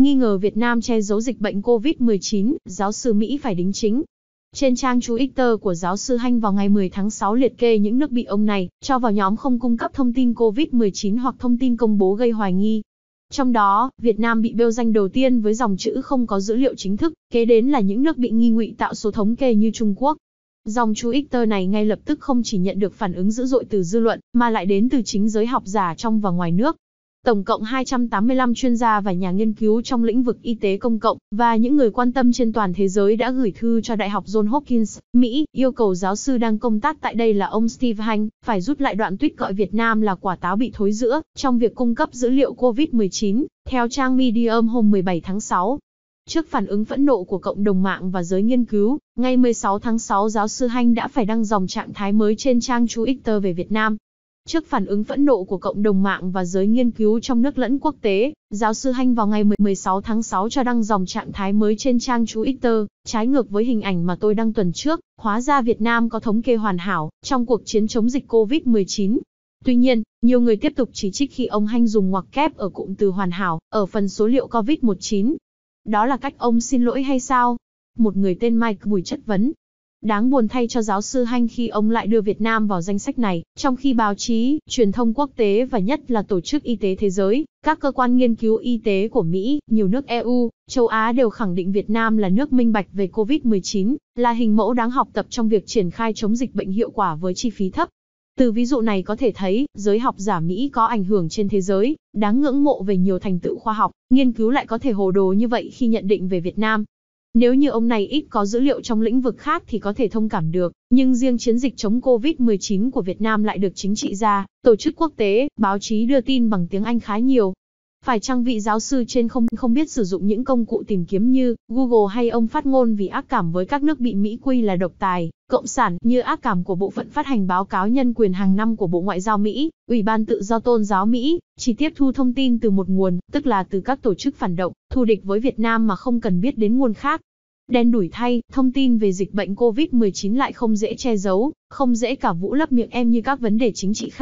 Nghi ngờ Việt Nam che giấu dịch bệnh COVID-19, giáo sư Mỹ phải đính chính. Trên trang Twitter của giáo sư Hanh vào ngày 10 tháng 6 liệt kê những nước bị ông này cho vào nhóm không cung cấp thông tin COVID-19 hoặc thông tin công bố gây hoài nghi. Trong đó, Việt Nam bị bêu danh đầu tiên với dòng chữ không có dữ liệu chính thức, kế đến là những nước bị nghi ngụy tạo số thống kê như Trung Quốc. Dòng Twitter này ngay lập tức không chỉ nhận được phản ứng dữ dội từ dư luận, mà lại đến từ chính giới học giả trong và ngoài nước. Tổng cộng 285 chuyên gia và nhà nghiên cứu trong lĩnh vực y tế công cộng và những người quan tâm trên toàn thế giới đã gửi thư cho Đại học John Hopkins, Mỹ, yêu cầu giáo sư đang công tác tại đây là ông Steve Hanh phải rút lại đoạn tweet gọi Việt Nam là quả táo bị thối giữa trong việc cung cấp dữ liệu COVID-19, theo trang Medium hôm 17 tháng 6. Trước phản ứng phẫn nộ của cộng đồng mạng và giới nghiên cứu, ngày 16 tháng 6 giáo sư Hanh đã phải đăng dòng trạng thái mới trên trang Twitter về Việt Nam, Trước phản ứng phẫn nộ của cộng đồng mạng và giới nghiên cứu trong nước lẫn quốc tế, giáo sư Hanh vào ngày 16 tháng 6 cho đăng dòng trạng thái mới trên trang chú Twitter, trái ngược với hình ảnh mà tôi đăng tuần trước, hóa ra Việt Nam có thống kê hoàn hảo trong cuộc chiến chống dịch COVID-19. Tuy nhiên, nhiều người tiếp tục chỉ trích khi ông Hanh dùng ngoặc kép ở cụm từ hoàn hảo ở phần số liệu COVID-19. Đó là cách ông xin lỗi hay sao? Một người tên Mike Bùi chất vấn, Đáng buồn thay cho giáo sư Hanh khi ông lại đưa Việt Nam vào danh sách này, trong khi báo chí, truyền thông quốc tế và nhất là Tổ chức Y tế Thế giới, các cơ quan nghiên cứu y tế của Mỹ, nhiều nước EU, châu Á đều khẳng định Việt Nam là nước minh bạch về COVID-19, là hình mẫu đáng học tập trong việc triển khai chống dịch bệnh hiệu quả với chi phí thấp. Từ ví dụ này có thể thấy, giới học giả Mỹ có ảnh hưởng trên thế giới, đáng ngưỡng mộ về nhiều thành tựu khoa học, nghiên cứu lại có thể hồ đồ như vậy khi nhận định về Việt Nam. Nếu như ông này ít có dữ liệu trong lĩnh vực khác thì có thể thông cảm được, nhưng riêng chiến dịch chống COVID-19 của Việt Nam lại được chính trị gia, tổ chức quốc tế, báo chí đưa tin bằng tiếng Anh khá nhiều, phải chăng vị giáo sư trên không không biết sử dụng những công cụ tìm kiếm như Google hay ông phát ngôn vì ác cảm với các nước bị Mỹ quy là độc tài, cộng sản như ác cảm của bộ phận phát hành báo cáo nhân quyền hàng năm của Bộ Ngoại giao Mỹ, Ủy ban tự do tôn giáo Mỹ, chỉ tiếp thu thông tin từ một nguồn, tức là từ các tổ chức phản động, thù địch với Việt Nam mà không cần biết đến nguồn khác. Đen đủi thay, thông tin về dịch bệnh COVID-19 lại không dễ che giấu, không dễ cả vũ lấp miệng em như các vấn đề chính trị khác.